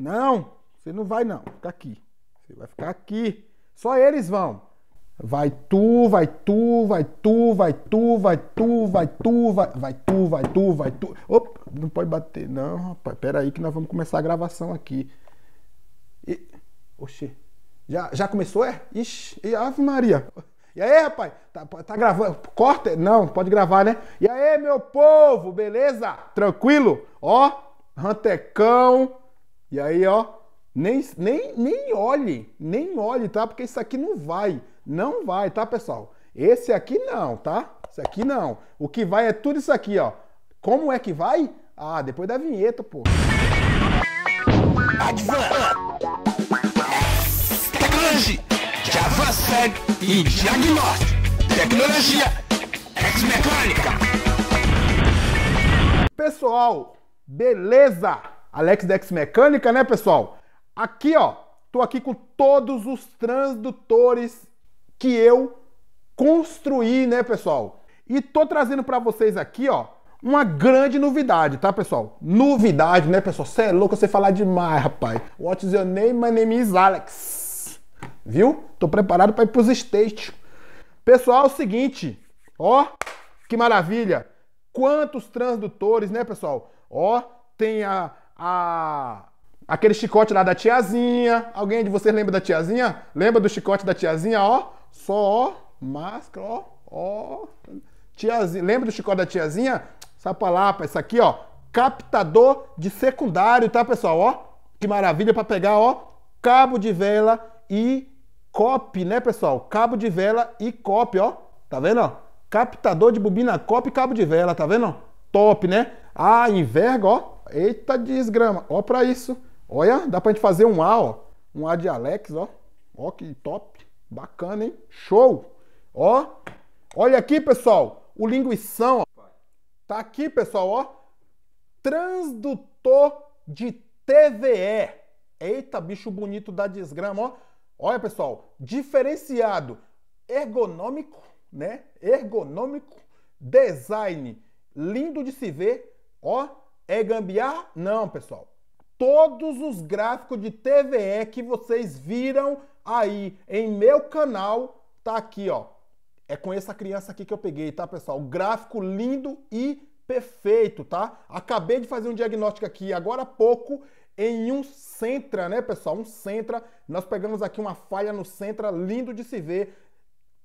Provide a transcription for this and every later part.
Não, você não vai não, fica aqui. Você vai ficar aqui. Só eles vão. Vai tu, vai tu, vai tu, vai tu, vai tu, vai tu, vai, vai tu, vai tu, vai tu. Opa, não pode bater. Não, rapaz, pera aí que nós vamos começar a gravação aqui. E... Oxê. Já, já começou, é? Ixi, e Ave Maria. E aí, rapaz? Tá, tá gravando? Corta? Não, pode gravar, né? E aí, meu povo, beleza? Tranquilo? Ó, Rantecão, e aí, ó, nem, nem, nem olhe, nem olhe, tá? Porque isso aqui não vai, não vai, tá, pessoal? Esse aqui não, tá? Isso aqui não. O que vai é tudo isso aqui, ó. Como é que vai? Ah, depois da vinheta, pô. Tecnologia e diagnóstico. Tecnologia ex-mecânica. Pessoal, beleza? Alex da X-Mecânica, né, pessoal? Aqui, ó, tô aqui com todos os transdutores que eu construí, né, pessoal? E tô trazendo para vocês aqui, ó, uma grande novidade, tá, pessoal? Novidade, né, pessoal? Você é louco, você falar demais, rapaz. What's your name? My name is Alex. Viu? Tô preparado para ir pros states. Pessoal, é o seguinte, ó, que maravilha. Quantos transdutores, né, pessoal? Ó, tem a a aquele chicote lá da tiazinha. Alguém de vocês lembra da tiazinha? Lembra do chicote da tiazinha, ó? Só, ó, máscara, ó, ó. Tiazinha, lembra do chicote da tiazinha? lá, palavra, isso aqui, ó, captador de secundário, tá, pessoal? Ó, que maravilha para pegar, ó, cabo de vela e cop, né, pessoal? Cabo de vela e cop, ó. Tá vendo, ó? Captador de bobina cop e cabo de vela, tá vendo? top, né? Ah, enverga, ó. Eita desgrama. Ó para isso. Olha, dá pra gente fazer um A, ó. Um A de Alex, ó. Ó que top. Bacana, hein? Show. Ó. Olha aqui, pessoal. O linguição, ó. Tá aqui, pessoal, ó. Transdutor de TVE. Eita, bicho bonito da desgrama, ó. Olha, pessoal, diferenciado, ergonômico, né? Ergonômico, design lindo de se ver. Ó, é gambiar? Não, pessoal. Todos os gráficos de TVE que vocês viram aí em meu canal, tá aqui, ó. É com essa criança aqui que eu peguei, tá, pessoal? Gráfico lindo e perfeito, tá? Acabei de fazer um diagnóstico aqui agora há pouco em um Sentra, né, pessoal? Um Sentra. Nós pegamos aqui uma falha no Sentra, lindo de se ver.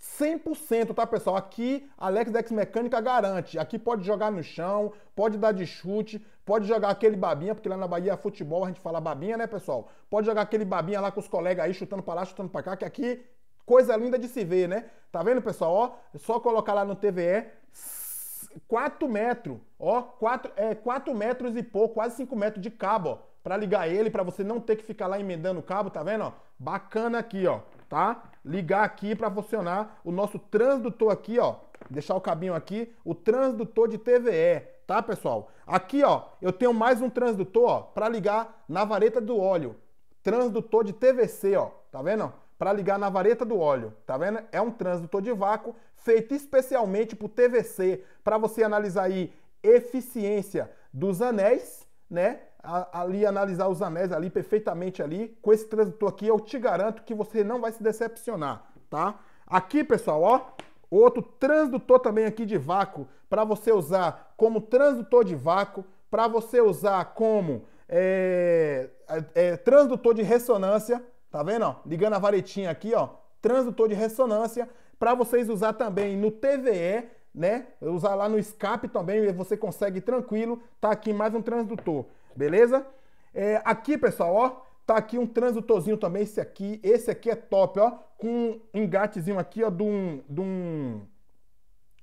100%, tá, pessoal? Aqui, Alex Dex Mecânica garante. Aqui pode jogar no chão, pode dar de chute, pode jogar aquele babinha, porque lá na Bahia futebol a gente fala babinha, né, pessoal? Pode jogar aquele babinha lá com os colegas aí, chutando para lá, chutando para cá, que aqui, coisa linda de se ver, né? Tá vendo, pessoal? Ó, é só colocar lá no TVE, 4 metros, ó, 4, é, 4 metros e pouco, quase 5 metros de cabo, ó, pra ligar ele, para você não ter que ficar lá emendando o cabo, tá vendo, ó? Bacana aqui, ó, tá? ligar aqui para funcionar o nosso transdutor aqui, ó. Deixar o cabinho aqui, o transdutor de TVE, tá, pessoal? Aqui, ó, eu tenho mais um transdutor, ó, para ligar na vareta do óleo. Transdutor de TVC, ó, tá vendo? Para ligar na vareta do óleo, tá vendo? É um transdutor de vácuo feito especialmente para o TVC, para você analisar aí eficiência dos anéis né? ali analisar os anéis ali perfeitamente ali. Com esse transitor aqui, eu te garanto que você não vai se decepcionar, tá? Aqui, pessoal, ó, outro transdutor também aqui de vácuo para você usar como transdutor de vácuo, para você usar como é, é, é, transdutor de ressonância, tá vendo? Ó? Ligando a varetinha aqui, ó, transdutor de ressonância, para vocês usar também no TVE né? Usar lá no escape também, você consegue tranquilo. Tá aqui mais um transdutor, beleza? É, aqui, pessoal, ó, tá aqui um transdutorzinho também, esse aqui. Esse aqui é top, ó, com um engatezinho aqui, ó, de um, de um,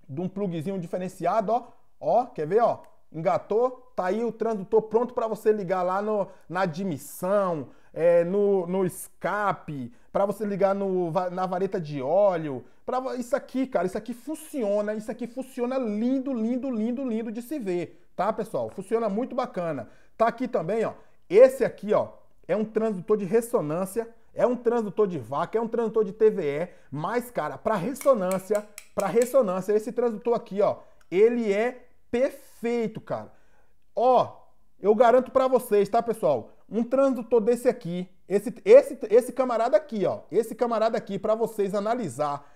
de um plugzinho diferenciado, ó. Ó, quer ver, ó? Engatou, tá aí o transdutor pronto para você ligar lá no, na admissão, é, no, no escape, para você ligar no, na vareta de óleo. Pra, isso aqui, cara, isso aqui funciona, isso aqui funciona lindo, lindo, lindo, lindo de se ver, tá, pessoal? Funciona muito bacana. Tá aqui também, ó. Esse aqui, ó, é um transdutor de ressonância, é um transdutor de vaca, é um transdutor de TVE, mas, cara, para ressonância, para ressonância, esse transdutor aqui, ó, ele é perfeito, cara. Ó, eu garanto para vocês, tá, pessoal? um transdutor desse aqui, esse, esse, esse camarada aqui, ó, esse camarada aqui, para vocês analisar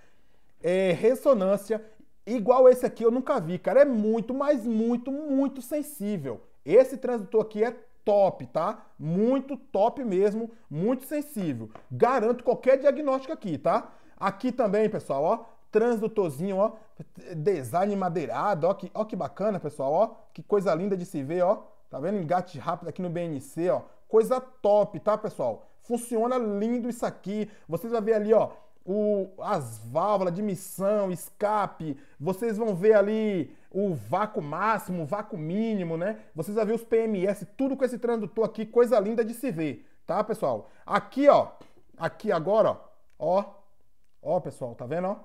é, ressonância, igual esse aqui eu nunca vi, cara. É muito, mas muito, muito sensível. Esse transdutor aqui é top, tá? Muito top mesmo, muito sensível. Garanto qualquer diagnóstico aqui, tá? Aqui também, pessoal, ó, transdutorzinho, ó, design madeirado, ó que, ó que bacana, pessoal, ó, que coisa linda de se ver, ó. Tá vendo? Engate rápido aqui no BNC, ó. Coisa top, tá, pessoal? Funciona lindo isso aqui. Vocês vão ver ali, ó, o, as válvulas de missão, escape. Vocês vão ver ali o vácuo máximo, o vácuo mínimo, né? Vocês vão ver os PMS, tudo com esse transdutor aqui. Coisa linda de se ver, tá, pessoal? Aqui, ó. Aqui agora, ó. Ó, ó pessoal, tá vendo, ó?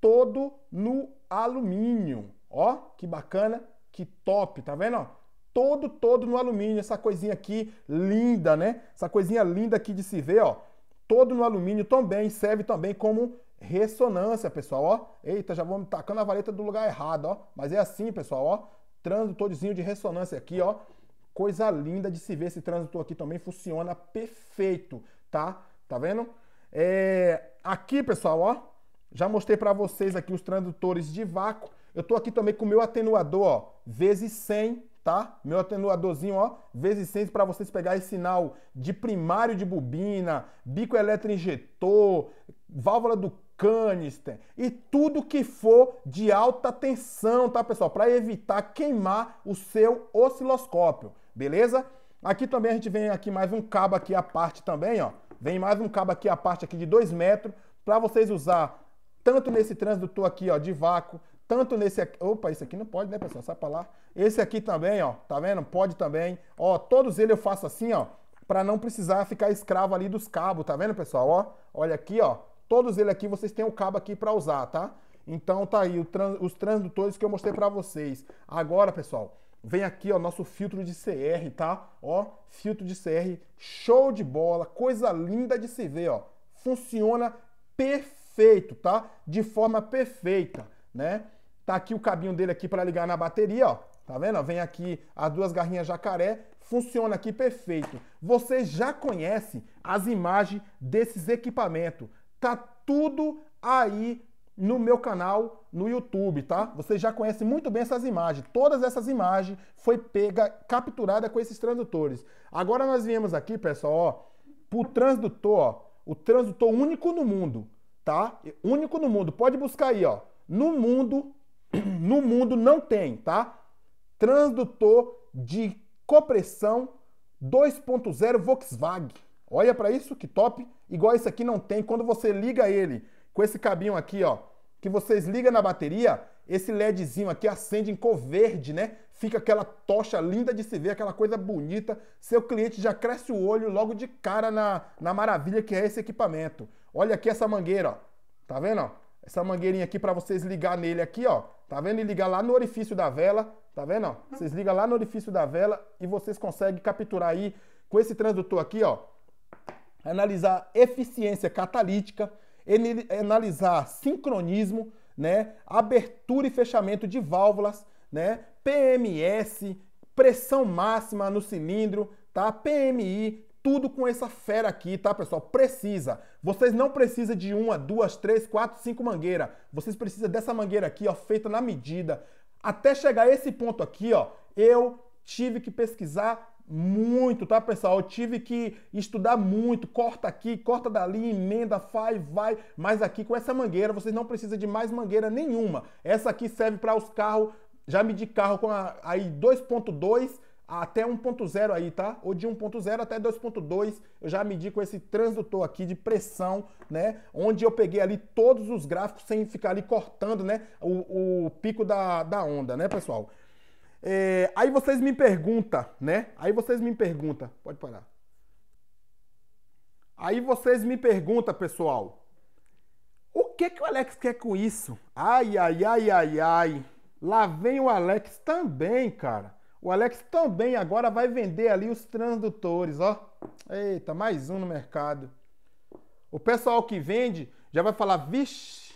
Todo no alumínio. Ó, que bacana, que top, tá vendo, ó? todo, todo no alumínio. Essa coisinha aqui linda, né? Essa coisinha linda aqui de se ver, ó. Todo no alumínio também, serve também como ressonância, pessoal, ó. Eita, já vamos tacando a vareta do lugar errado, ó. Mas é assim, pessoal, ó. transdutorzinho de ressonância aqui, ó. Coisa linda de se ver esse transdutor aqui também funciona perfeito, tá? Tá vendo? É... Aqui, pessoal, ó. Já mostrei para vocês aqui os transdutores de vácuo. Eu tô aqui também com o meu atenuador, ó, vezes 100, tá? Meu atenuadorzinho, ó, vezes 100 para vocês pegarem sinal de primário de bobina, bico eletroinjetor, válvula do canister e tudo que for de alta tensão, tá, pessoal? Para evitar queimar o seu osciloscópio, beleza? Aqui também a gente vem aqui mais um cabo aqui a parte também, ó. Vem mais um cabo aqui a parte aqui de 2 metros para vocês usar tanto nesse transdutor aqui, ó, de vácuo, tanto nesse aqui. Opa, esse aqui não pode, né, pessoal? Sai pra lá. Esse aqui também, ó. Tá vendo? Pode também. Ó, todos eles eu faço assim, ó. Pra não precisar ficar escravo ali dos cabos, tá vendo, pessoal? Ó, olha aqui, ó. Todos eles aqui, vocês têm o cabo aqui pra usar, tá? Então tá aí trans, os transdutores que eu mostrei pra vocês. Agora, pessoal, vem aqui, ó, nosso filtro de CR, tá? Ó, filtro de CR, show de bola, coisa linda de se ver, ó. Funciona perfeito, tá? De forma perfeita, né? Tá aqui o cabinho dele aqui para ligar na bateria, ó. Tá vendo? Vem aqui as duas garrinhas jacaré, funciona aqui perfeito. Você já conhece as imagens desses equipamentos. Tá tudo aí no meu canal no YouTube, tá? Você já conhece muito bem essas imagens. Todas essas imagens foi pega, capturada com esses transdutores. Agora nós viemos aqui, pessoal, ó, pro transdutor, ó, o transdutor único no mundo, tá? Único no mundo. Pode buscar aí, ó. No mundo No mundo não tem, tá? Transdutor de compressão 2.0 Volkswagen. Olha para isso, que top. Igual esse aqui não tem. Quando você liga ele com esse cabinho aqui, ó, que vocês ligam na bateria, esse LEDzinho aqui acende em cor verde, né? Fica aquela tocha linda de se ver, aquela coisa bonita. Seu cliente já cresce o olho logo de cara na, na maravilha que é esse equipamento. Olha aqui essa mangueira, ó. Tá vendo, ó? essa mangueirinha aqui para vocês ligar nele aqui, ó. Tá vendo? E ligar lá no orifício da vela, tá vendo? Ó? Vocês ligam lá no orifício da vela e vocês conseguem capturar aí com esse transdutor aqui, ó. Analisar eficiência catalítica, analisar sincronismo, né? Abertura e fechamento de válvulas, né? PMS, pressão máxima no cilindro, tá? PMI, tudo com essa fera aqui, tá, pessoal? Precisa. Vocês não precisam de uma, duas, três, quatro, cinco mangueiras. Vocês precisam dessa mangueira aqui, ó, feita na medida. Até chegar a esse ponto aqui, ó, eu tive que pesquisar muito, tá, pessoal? Eu tive que estudar muito, corta aqui, corta dali, emenda, faz, vai, mas aqui com essa mangueira vocês não precisam de mais mangueira nenhuma. Essa aqui serve para os carros, já medi carro com a, aí 2.2 até 1.0 aí, tá? Ou de 1.0 até 2.2, eu já medi com esse transdutor aqui de pressão, né? Onde eu peguei ali todos os gráficos sem ficar ali cortando, né? O, o pico da, da onda, né, pessoal? É, aí vocês me perguntam, né? Aí vocês me perguntam, pode parar. Aí vocês me perguntam, pessoal, o que que o Alex quer com isso? Ai, ai, ai, ai, ai. Lá vem o Alex também, cara. O Alex também agora vai vender ali os transdutores, ó. Eita, mais um no mercado. O pessoal que vende já vai falar: vixe,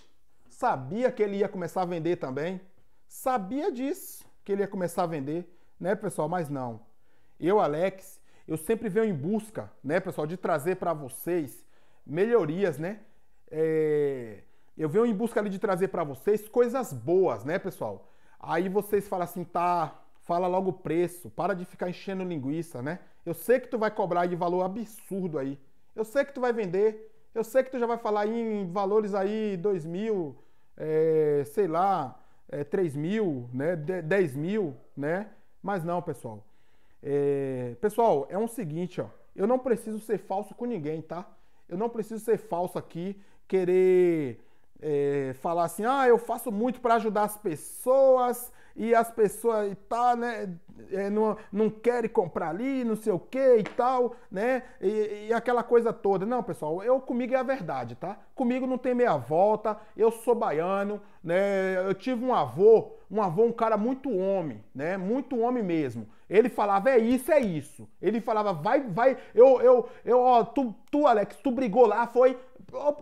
sabia que ele ia começar a vender também. Sabia disso que ele ia começar a vender, né, pessoal? Mas não. Eu, Alex, eu sempre venho em busca, né, pessoal, de trazer para vocês melhorias, né? É... Eu venho em busca ali de trazer para vocês coisas boas, né, pessoal? Aí vocês falam assim, tá, Fala logo o preço, para de ficar enchendo linguiça, né? Eu sei que tu vai cobrar de valor absurdo aí. Eu sei que tu vai vender. Eu sei que tu já vai falar em valores aí 2 mil, é, sei lá, é, 3 mil, né? 10 mil, né? Mas não, pessoal. É, pessoal, é um seguinte, ó. Eu não preciso ser falso com ninguém, tá? Eu não preciso ser falso aqui, querer é, falar assim, ah, eu faço muito para ajudar as pessoas, e as pessoas e tá, né, é, não, não querem comprar ali, não sei o que e tal, né? E, e, aquela coisa toda. Não, pessoal, eu comigo é a verdade, tá? Comigo não tem meia volta, eu sou baiano, né? Eu tive um avô, um avô, um cara muito homem, né? Muito homem mesmo. Ele falava, é isso, é isso. Ele falava, vai, vai, eu, eu, eu, ó, tu, tu, Alex, tu brigou lá, foi.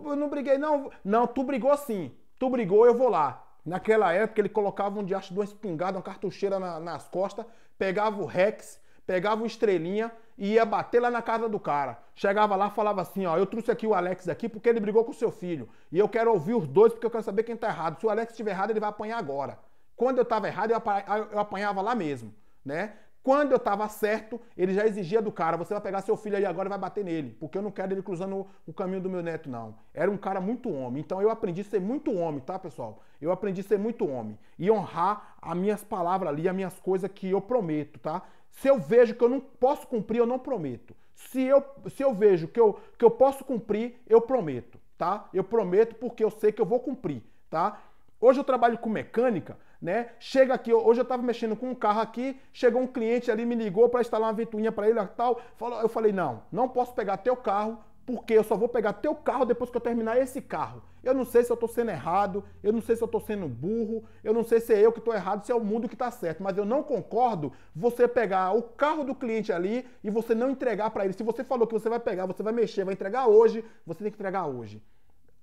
Eu não briguei, não. Não, tu brigou sim. Tu brigou, eu vou lá. Naquela época ele colocava um diacho de uma espingarda, uma cartucheira na, nas costas, pegava o Rex, pegava o Estrelinha e ia bater lá na casa do cara. Chegava lá falava assim, ó, eu trouxe aqui o Alex aqui porque ele brigou com o seu filho. E eu quero ouvir os dois porque eu quero saber quem tá errado. Se o Alex estiver errado, ele vai apanhar agora. Quando eu tava errado, eu apanhava lá mesmo, né? Quando eu estava certo, ele já exigia do cara: você vai pegar seu filho aí agora e vai bater nele, porque eu não quero ele cruzando o caminho do meu neto, não. Era um cara muito homem. Então eu aprendi a ser muito homem, tá, pessoal? Eu aprendi a ser muito homem e honrar as minhas palavras ali, as minhas coisas que eu prometo, tá? Se eu vejo que eu não posso cumprir, eu não prometo. Se eu, se eu vejo que eu, que eu posso cumprir, eu prometo, tá? Eu prometo porque eu sei que eu vou cumprir, tá? Hoje eu trabalho com mecânica né? Chega aqui, hoje eu estava mexendo com um carro aqui, chegou um cliente ali, me ligou para instalar uma ventoinha para ele e tal. Falou, eu falei, não, não posso pegar teu carro, porque eu só vou pegar teu carro depois que eu terminar esse carro. Eu não sei se eu estou sendo errado, eu não sei se eu estou sendo burro, eu não sei se é eu que estou errado, se é o mundo que está certo, mas eu não concordo você pegar o carro do cliente ali e você não entregar para ele. Se você falou que você vai pegar, você vai mexer, vai entregar hoje, você tem que entregar hoje.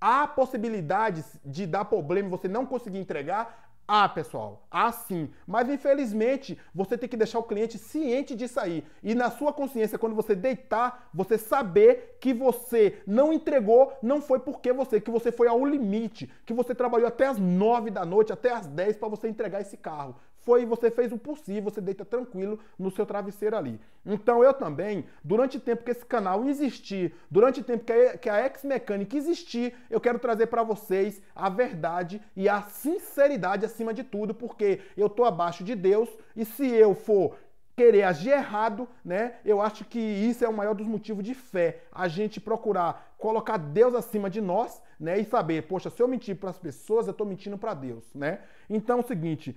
Há possibilidades de dar problema e você não conseguir entregar? Ah, pessoal, assim. Mas infelizmente, você tem que deixar o cliente ciente disso aí. E na sua consciência, quando você deitar, você saber que você não entregou, não foi porque você, que você foi ao limite, que você trabalhou até as 9 da noite, até as 10 para você entregar esse carro foi você fez o possível, você deita tranquilo no seu travesseiro ali. Então eu também, durante o tempo que esse canal existir, durante o tempo que a Ex Mecânica existir, eu quero trazer para vocês a verdade e a sinceridade acima de tudo, porque eu tô abaixo de Deus e se eu for querer agir errado, né? Eu acho que isso é o maior dos motivos de fé, a gente procurar colocar Deus acima de nós, né? E saber, poxa, se eu mentir para as pessoas, eu tô mentindo para Deus, né? Então é o seguinte,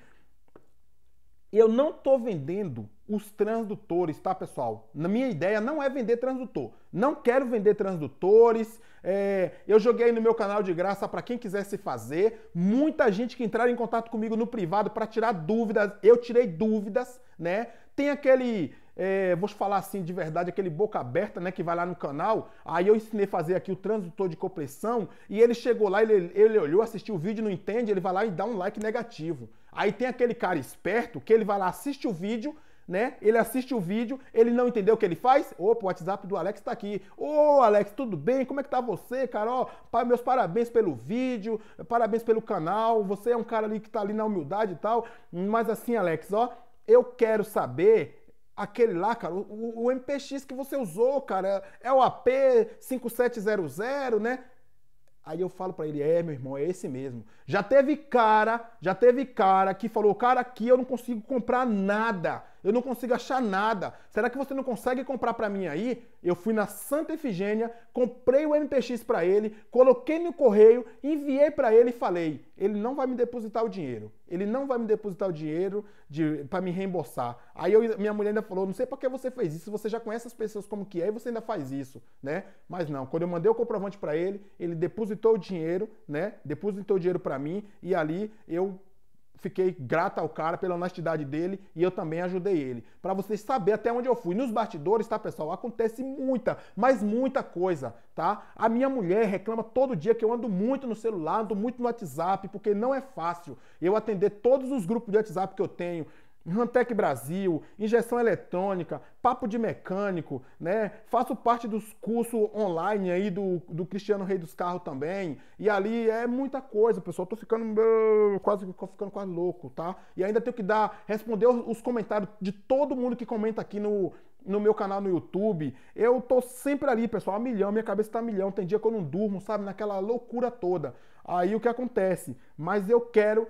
eu não estou vendendo os transdutores, tá, pessoal? Na minha ideia não é vender transdutor. Não quero vender transdutores. É... eu joguei no meu canal de graça para quem quisesse fazer. Muita gente que entrar em contato comigo no privado para tirar dúvidas. Eu tirei dúvidas, né? Tem aquele é, vou falar assim de verdade, aquele boca aberta, né, que vai lá no canal, aí eu ensinei a fazer aqui o transdutor de compressão, e ele chegou lá, ele, ele olhou, assistiu o vídeo, não entende, ele vai lá e dá um like negativo. Aí tem aquele cara esperto que ele vai lá, assiste o vídeo, né? Ele assiste o vídeo, ele não entendeu o que ele faz. Opa, o WhatsApp do Alex tá aqui. Ô, Alex, tudo bem? Como é que tá você, Carol? Ó, meus parabéns pelo vídeo, parabéns pelo canal. Você é um cara ali que tá ali na humildade e tal. Mas assim, Alex, ó, eu quero saber aquele lá, cara, o, o MPX que você usou, cara, é o AP5700, né? Aí eu falo para ele: "É, meu irmão, é esse mesmo". Já teve cara, já teve cara que falou: "Cara, aqui eu não consigo comprar nada" eu não consigo achar nada. Será que você não consegue comprar para mim aí? Eu fui na Santa Efigênia, comprei o MPX para ele, coloquei no correio, enviei para ele e falei: ele não vai me depositar o dinheiro. Ele não vai me depositar o dinheiro de, para me reembolsar. Aí eu, minha mulher ainda falou: não sei para que você fez isso, você já conhece as pessoas como que é e você ainda faz isso, né? Mas não, quando eu mandei o comprovante para ele, ele depositou o dinheiro, né? Depositou o dinheiro para mim e ali eu fiquei grata ao cara pela honestidade dele e eu também ajudei ele. Para vocês saber até onde eu fui. Nos bastidores, tá, pessoal? Acontece muita, mas muita coisa, tá? A minha mulher reclama todo dia que eu ando muito no celular, ando muito no WhatsApp, porque não é fácil eu atender todos os grupos de WhatsApp que eu tenho Rantec Brasil, injeção eletrônica, papo de mecânico, né? Faço parte dos cursos online aí do, do Cristiano Rei dos Carros também. E ali é muita coisa, pessoal. Tô ficando quase ficando quase louco, tá? E ainda tenho que dar responder os comentários de todo mundo que comenta aqui no, no meu canal no YouTube. Eu tô sempre ali, pessoal, a milhão, minha cabeça tá a milhão. Tem dia que eu não durmo, sabe, naquela loucura toda. Aí o que acontece? Mas eu quero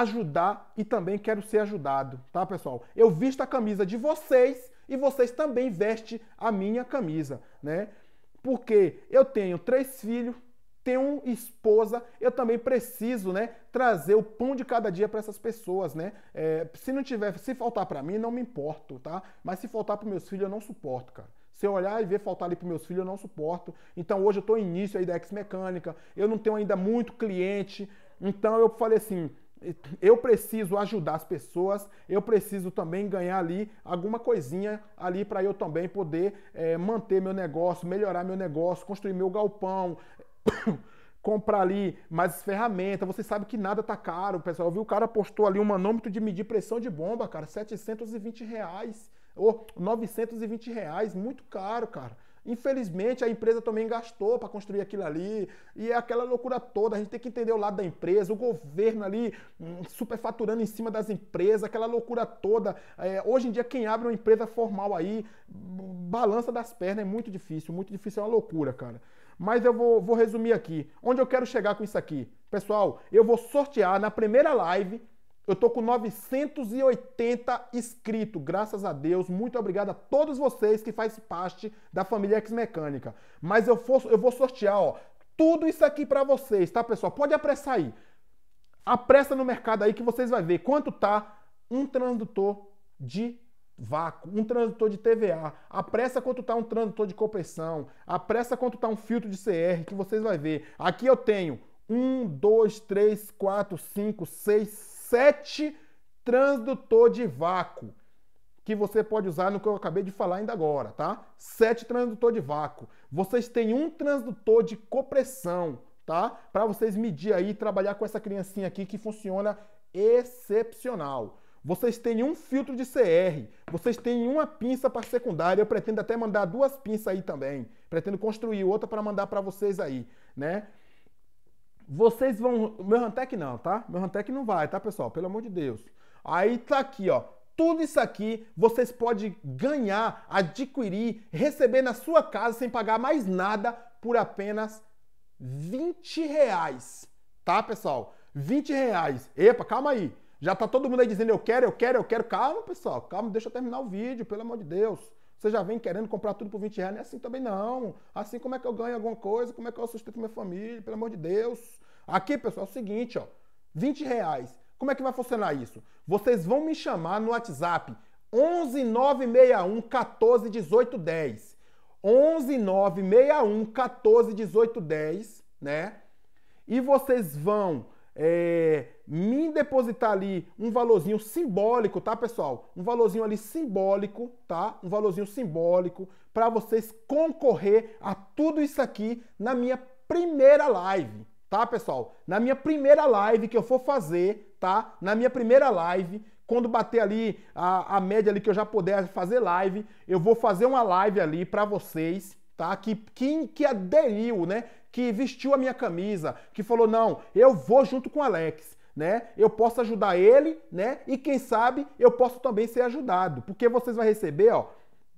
ajudar e também quero ser ajudado, tá, pessoal? Eu visto a camisa de vocês e vocês também vestem a minha camisa, né? Porque eu tenho três filhos, tenho uma esposa, eu também preciso, né, trazer o pão de cada dia para essas pessoas, né? É, se não tiver, se faltar para mim, não me importo, tá? Mas se faltar para meus filhos, eu não suporto, cara. Se eu olhar e ver faltar ali para meus filhos, eu não suporto. Então hoje eu estou início aí da ex-mecânica, eu não tenho ainda muito cliente. Então eu falei assim, eu preciso ajudar as pessoas, eu preciso também ganhar ali alguma coisinha ali para eu também poder é, manter meu negócio, melhorar meu negócio, construir meu galpão. comprar ali mais ferramenta, você sabe que nada tá caro, pessoal. Eu vi o cara postou ali um manômetro de medir pressão de bomba, cara, 720 reais ou oh, 920 reais, muito caro, cara. Infelizmente, a empresa também gastou para construir aquilo ali, e é aquela loucura toda. A gente tem que entender o lado da empresa, o governo ali hum, superfaturando em cima das empresas, aquela loucura toda. É, hoje em dia, quem abre uma empresa formal aí, balança das pernas, é muito difícil, muito difícil, é uma loucura, cara. Mas eu vou, vou resumir aqui. Onde eu quero chegar com isso aqui? Pessoal, eu vou sortear na primeira live eu tô com 980 inscritos, graças a Deus. Muito obrigado a todos vocês que fazem parte da família X Mecânica. Mas eu, for, eu vou sortear, ó, tudo isso aqui para vocês, tá, pessoal? Pode apressar aí. Apressa no mercado aí que vocês vão ver quanto tá um transdutor de vácuo, um transdutor de TVA. Apressa quanto tá um transdutor de compressão. Apressa quanto tá um filtro de CR que vocês vão ver. Aqui eu tenho 1, 2, 3, 4, 5, 6, sete transdutor de vácuo que você pode usar no que eu acabei de falar ainda agora, tá? Sete transdutor de vácuo. Vocês têm um transdutor de compressão, tá? Para vocês medir aí e trabalhar com essa criancinha aqui que funciona excepcional. Vocês têm um filtro de CR, vocês têm uma pinça para secundária. Eu pretendo até mandar duas pinças aí também. Pretendo construir outra para mandar para vocês aí, né? Vocês vão. Meu Hantec não, tá? Meu Hantec não vai, tá, pessoal? Pelo amor de Deus. Aí tá aqui, ó. Tudo isso aqui vocês podem ganhar, adquirir, receber na sua casa sem pagar mais nada por apenas 20 reais. Tá, pessoal? 20 reais. Epa, calma aí. Já tá todo mundo aí dizendo eu quero, eu quero, eu quero. Calma, pessoal. Calma, deixa eu terminar o vídeo, pelo amor de Deus. Você já vem querendo comprar tudo por 20 reais? Não é assim também não. Assim como é que eu ganho alguma coisa? Como é que eu sustento minha família? Pelo amor de Deus. Aqui, pessoal, é o seguinte, ó, 20 reais. Como é que vai funcionar isso? Vocês vão me chamar no WhatsApp 11961 961 14 18 10. 11 14 18 10, né? E vocês vão é, me depositar ali um valorzinho simbólico, tá, pessoal? Um valorzinho ali simbólico, tá? Um valorzinho simbólico para vocês concorrer a tudo isso aqui na minha primeira live, tá, pessoal? Na minha primeira live que eu for fazer, tá? Na minha primeira live, quando bater ali a, a média ali que eu já puder fazer live, eu vou fazer uma live ali para vocês, tá? Que, que, que aderiu, né? Que vestiu a minha camisa, que falou, não, eu vou junto com o Alex né? Eu posso ajudar ele, né? E quem sabe eu posso também ser ajudado, porque vocês vão receber, ó,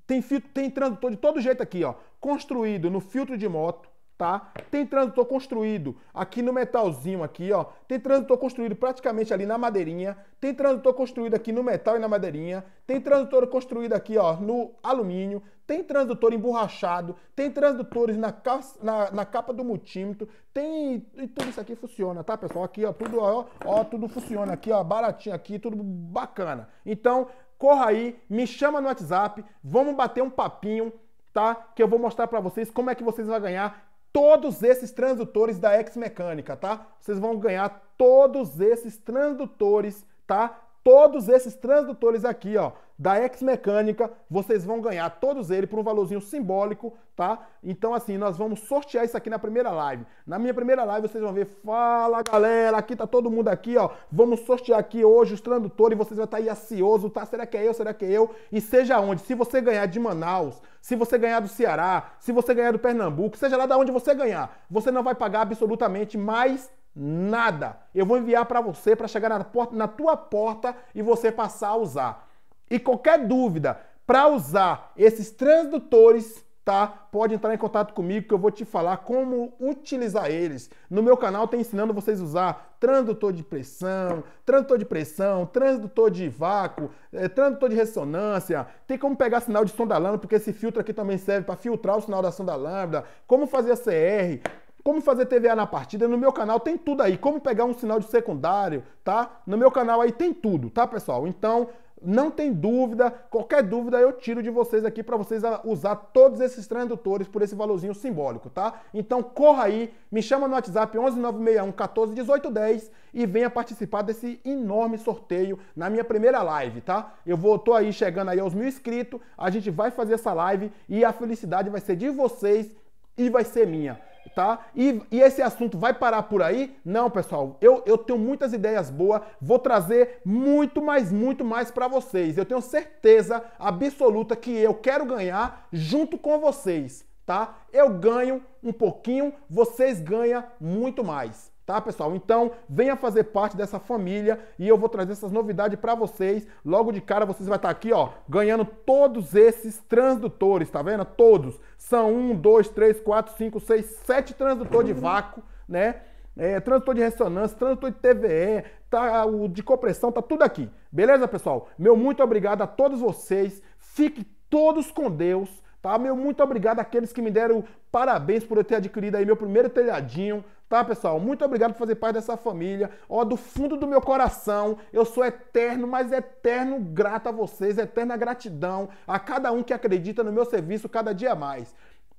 tem filtro, tem tradutor de todo jeito aqui, ó, construído no filtro de moto, tá? Tem transdutor construído aqui no metalzinho aqui, ó. Tem transdutor construído praticamente ali na madeirinha. Tem transdutor construído aqui no metal e na madeirinha. Tem transdutor construído aqui, ó, no alumínio. Tem transitor emborrachado. Tem transdutores na, ca... na, na capa do multímetro. Tem... E tudo isso aqui funciona, tá, pessoal? Aqui, ó, tudo, ó, ó, tudo funciona aqui, ó, baratinho aqui, tudo bacana. Então, corra aí, me chama no WhatsApp, vamos bater um papinho, tá? Que eu vou mostrar para vocês como é que vocês vão ganhar todos esses transdutores da X-Mecânica, tá? Vocês vão ganhar todos esses transdutores, tá? Todos esses transdutores aqui, ó, da Ex Mecânica, vocês vão ganhar todos eles por um valorzinho simbólico, tá? Então, assim, nós vamos sortear isso aqui na primeira live. Na minha primeira live, vocês vão ver, fala galera, aqui tá todo mundo aqui, ó. Vamos sortear aqui hoje os transdutores, vocês vão estar tá aí ansioso, tá? Será que é eu? Será que é eu? E seja onde, se você ganhar de Manaus, se você ganhar do Ceará, se você ganhar do Pernambuco, seja lá de onde você ganhar, você não vai pagar absolutamente mais Nada. Eu vou enviar para você para chegar na, porta, na tua porta e você passar a usar. E qualquer dúvida para usar esses transdutores, tá? Pode entrar em contato comigo que eu vou te falar como utilizar eles. No meu canal tem ensinando vocês a usar transdutor de pressão, transdutor de pressão, transdutor de vácuo, é, transdutor de ressonância. Tem como pegar sinal de sonda da porque esse filtro aqui também serve para filtrar o sinal da sonda lambda Como fazer a CR, como fazer TVA na partida, no meu canal tem tudo aí. Como pegar um sinal de secundário, tá? No meu canal aí tem tudo, tá, pessoal? Então, não tem dúvida, qualquer dúvida eu tiro de vocês aqui para vocês usar todos esses tradutores por esse valorzinho simbólico, tá? Então corra aí, me chama no WhatsApp 11961 141810 e venha participar desse enorme sorteio na minha primeira live, tá? Eu vou, tô aí chegando aí aos mil inscritos, a gente vai fazer essa live e a felicidade vai ser de vocês e vai ser minha tá? E, e, esse assunto vai parar por aí? Não, pessoal. Eu, eu tenho muitas ideias boas, vou trazer muito mais, muito mais para vocês. Eu tenho certeza absoluta que eu quero ganhar junto com vocês, tá? Eu ganho um pouquinho, vocês ganham muito mais. Tá, pessoal? Então, venha fazer parte dessa família e eu vou trazer essas novidades para vocês. Logo de cara, vocês vão estar tá aqui, ó, ganhando todos esses transdutores, tá vendo? Todos. São um, dois, três, quatro, cinco, seis, sete transdutor de vácuo, né? É, transdutor de ressonância, transdutor de TVE, tá, o de compressão, tá tudo aqui. Beleza, pessoal? Meu muito obrigado a todos vocês. Fiquem todos com Deus. Tá? Meu muito obrigado àqueles que me deram parabéns por eu ter adquirido aí meu primeiro telhadinho. Tá, pessoal? Muito obrigado por fazer parte dessa família. Ó, do fundo do meu coração, eu sou eterno, mas eterno grato a vocês, eterna gratidão a cada um que acredita no meu serviço cada dia mais.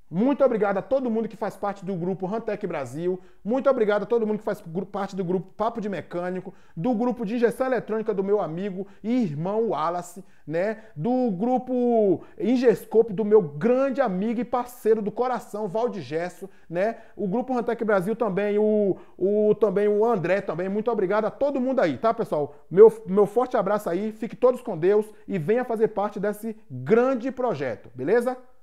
Muito obrigado a todo mundo que faz parte do grupo Rantec Brasil. Muito obrigado a todo mundo que faz parte do grupo Papo de Mecânico, do grupo de injeção eletrônica do meu amigo e irmão Wallace, né? Do grupo Ingescope do meu grande amigo e parceiro do coração, Valdigesso, né? O grupo Rantec Brasil também, o, o também o André também. Muito obrigado a todo mundo aí, tá, pessoal? Meu, meu forte abraço aí. Fique todos com Deus e venha fazer parte desse grande projeto, beleza?